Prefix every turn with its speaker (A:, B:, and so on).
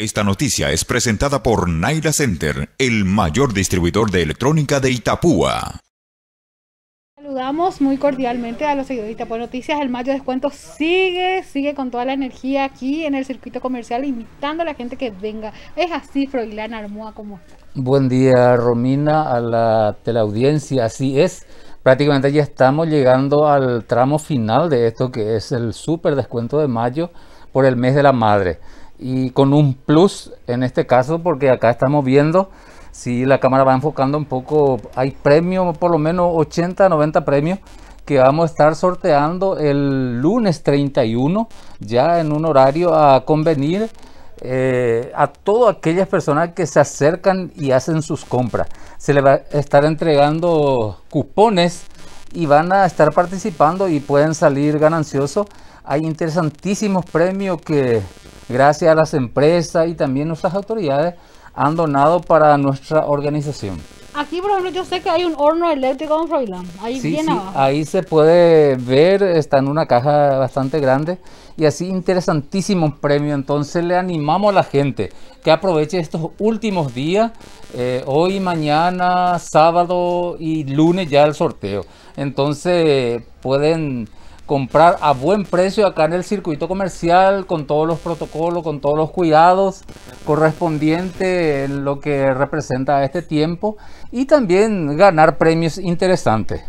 A: Esta noticia es presentada por Naira Center, el mayor distribuidor de electrónica de Itapúa.
B: Saludamos muy cordialmente a los seguidores de Itapúa Noticias. El Mayo Descuento sigue, sigue con toda la energía aquí en el circuito comercial, invitando a la gente que venga. Es así, Froilán Armoa, ¿cómo está?
A: Buen día, Romina, a la teleaudiencia. Así es. Prácticamente ya estamos llegando al tramo final de esto que es el super descuento de mayo por el mes de la madre y con un plus en este caso porque acá estamos viendo si la cámara va enfocando un poco hay premios por lo menos 80 90 premios que vamos a estar sorteando el lunes 31 ya en un horario a convenir eh, a todas aquellas personas que se acercan y hacen sus compras se le va a estar entregando cupones y van a estar participando y pueden salir gananciosos hay interesantísimos premios que gracias a las empresas y también nuestras autoridades han donado para nuestra organización.
B: Aquí, por ejemplo, yo sé que hay un horno eléctrico en Froilán, ahí
A: Ahí se puede ver, está en una caja bastante grande y así interesantísimo premio. Entonces le animamos a la gente que aproveche estos últimos días, eh, hoy, mañana, sábado y lunes ya el sorteo. Entonces pueden comprar a buen precio acá en el circuito comercial con todos los protocolos, con todos los cuidados correspondientes en lo que representa este tiempo y también ganar premios interesantes.